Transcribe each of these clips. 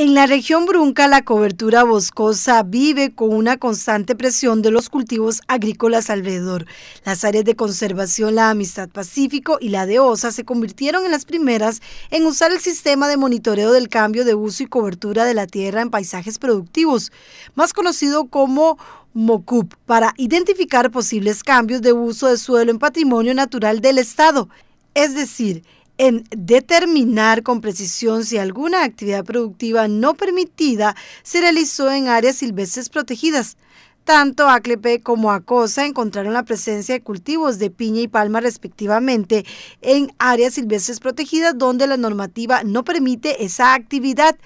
En la región Brunca, la cobertura boscosa vive con una constante presión de los cultivos agrícolas alrededor. Las áreas de conservación, la Amistad Pacífico y la de OSA se convirtieron en las primeras en usar el sistema de monitoreo del cambio de uso y cobertura de la tierra en paisajes productivos, más conocido como MOCUP, para identificar posibles cambios de uso de suelo en patrimonio natural del Estado. Es decir, en determinar con precisión si alguna actividad productiva no permitida se realizó en áreas silvestres protegidas. Tanto Aclepe como Acosa encontraron la presencia de cultivos de piña y palma respectivamente en áreas silvestres protegidas donde la normativa no permite esa actividad.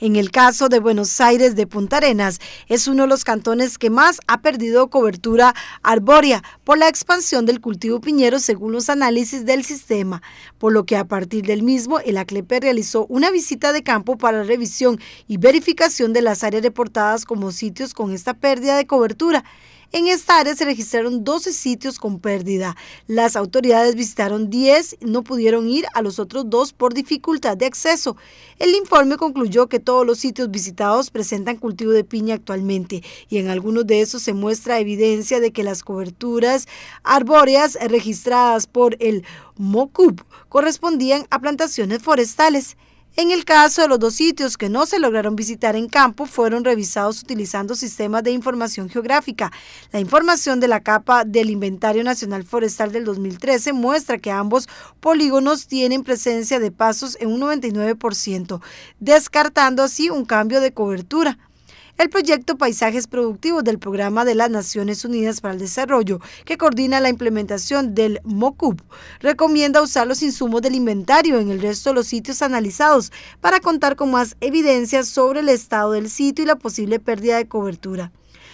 En el caso de Buenos Aires de Punta Arenas, es uno de los cantones que más ha perdido cobertura arbórea por la expansión del cultivo piñero según los análisis del sistema, por lo que a partir del mismo el ACLEPE realizó una visita de campo para revisión y verificación de las áreas reportadas como sitios con esta pérdida de cobertura. En esta área se registraron 12 sitios con pérdida. Las autoridades visitaron 10 no pudieron ir a los otros dos por dificultad de acceso. El informe concluyó que todos los sitios visitados presentan cultivo de piña actualmente y en algunos de esos se muestra evidencia de que las coberturas arbóreas registradas por el MOCUP correspondían a plantaciones forestales. En el caso, de los dos sitios que no se lograron visitar en campo fueron revisados utilizando sistemas de información geográfica. La información de la capa del Inventario Nacional Forestal del 2013 muestra que ambos polígonos tienen presencia de pasos en un 99%, descartando así un cambio de cobertura. El proyecto Paisajes Productivos del Programa de las Naciones Unidas para el Desarrollo, que coordina la implementación del MOCUP, recomienda usar los insumos del inventario en el resto de los sitios analizados para contar con más evidencias sobre el estado del sitio y la posible pérdida de cobertura.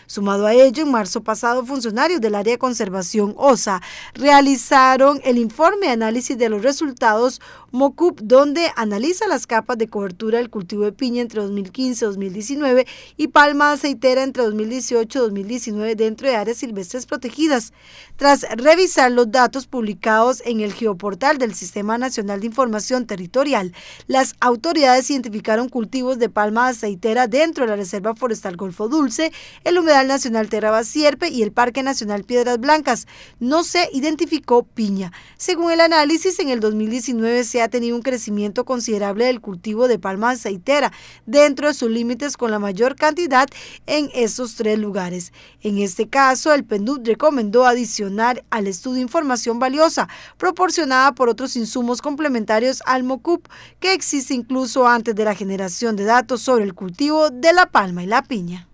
Sumado a ello, en marzo pasado, funcionarios del área de conservación OSA realizaron el informe de análisis de los resultados MOCUP, donde analiza las capas de cobertura del cultivo de piña entre 2015 2019 y palma aceitera entre 2018 2019 dentro de áreas silvestres protegidas. Tras revisar los datos publicados en el geoportal del Sistema Nacional de Información Territorial, las autoridades identificaron cultivos de palma aceitera dentro de la Reserva Forestal Golfo Dulce, el Humedal Nacional Terra Basierpe y el Parque Nacional Piedras Blancas. No se identificó piña. Según el análisis, en el 2019 se ha tenido un crecimiento considerable del cultivo de palma aceitera dentro de sus límites con la mayor cantidad en estos tres lugares. En este caso, el PNUD recomendó adicionar al estudio información valiosa proporcionada por otros insumos complementarios al MOCUP que existe incluso antes de la generación de datos sobre el cultivo de la palma y la piña.